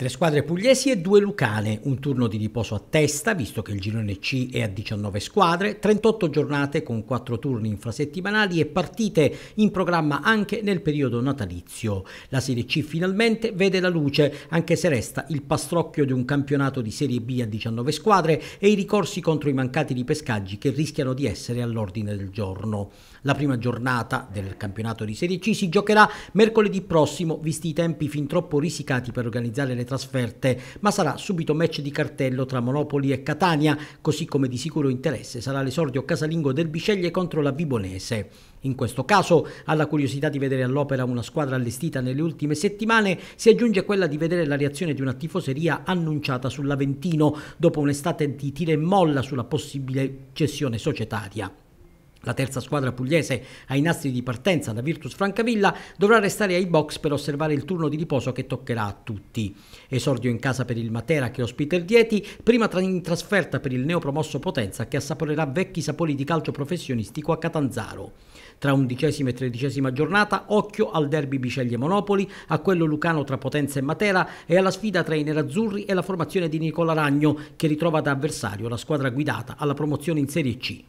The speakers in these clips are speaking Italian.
Tre squadre pugliesi e due lucane, un turno di riposo a testa, visto che il girone C è a 19 squadre, 38 giornate con 4 turni infrasettimanali e partite in programma anche nel periodo natalizio. La Serie C finalmente vede la luce, anche se resta il pastrocchio di un campionato di Serie B a 19 squadre e i ricorsi contro i mancati ripescaggi che rischiano di essere all'ordine del giorno. La prima giornata del campionato di Serie C si giocherà mercoledì prossimo, visti i tempi fin troppo risicati per organizzare le trasferte, ma sarà subito match di cartello tra Monopoli e Catania, così come di sicuro interesse sarà l'esordio casalingo del Bisceglie contro la Vibonese. In questo caso, alla curiosità di vedere all'opera una squadra allestita nelle ultime settimane, si aggiunge quella di vedere la reazione di una tifoseria annunciata sull'Aventino dopo un'estate di tira e molla sulla possibile cessione societaria. La terza squadra pugliese ai nastri di partenza da Virtus Francavilla dovrà restare ai box per osservare il turno di riposo che toccherà a tutti. Esordio in casa per il Matera che ospita il Dieti, prima in trasferta per il neopromosso Potenza che assaporerà vecchi sapori di calcio professionistico a Catanzaro. Tra undicesima e tredicesima giornata, occhio al derby Biceglie Monopoli, a quello lucano tra Potenza e Matera e alla sfida tra i nerazzurri e la formazione di Nicola Ragno che ritrova da avversario la squadra guidata alla promozione in Serie C.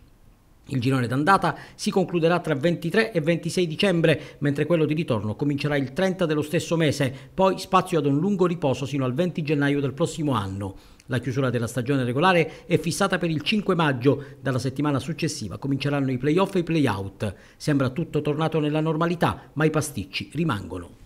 Il girone d'andata si concluderà tra 23 e 26 dicembre, mentre quello di ritorno comincerà il 30 dello stesso mese, poi spazio ad un lungo riposo fino al 20 gennaio del prossimo anno. La chiusura della stagione regolare è fissata per il 5 maggio, dalla settimana successiva cominceranno i playoff e i playout. Sembra tutto tornato nella normalità, ma i pasticci rimangono.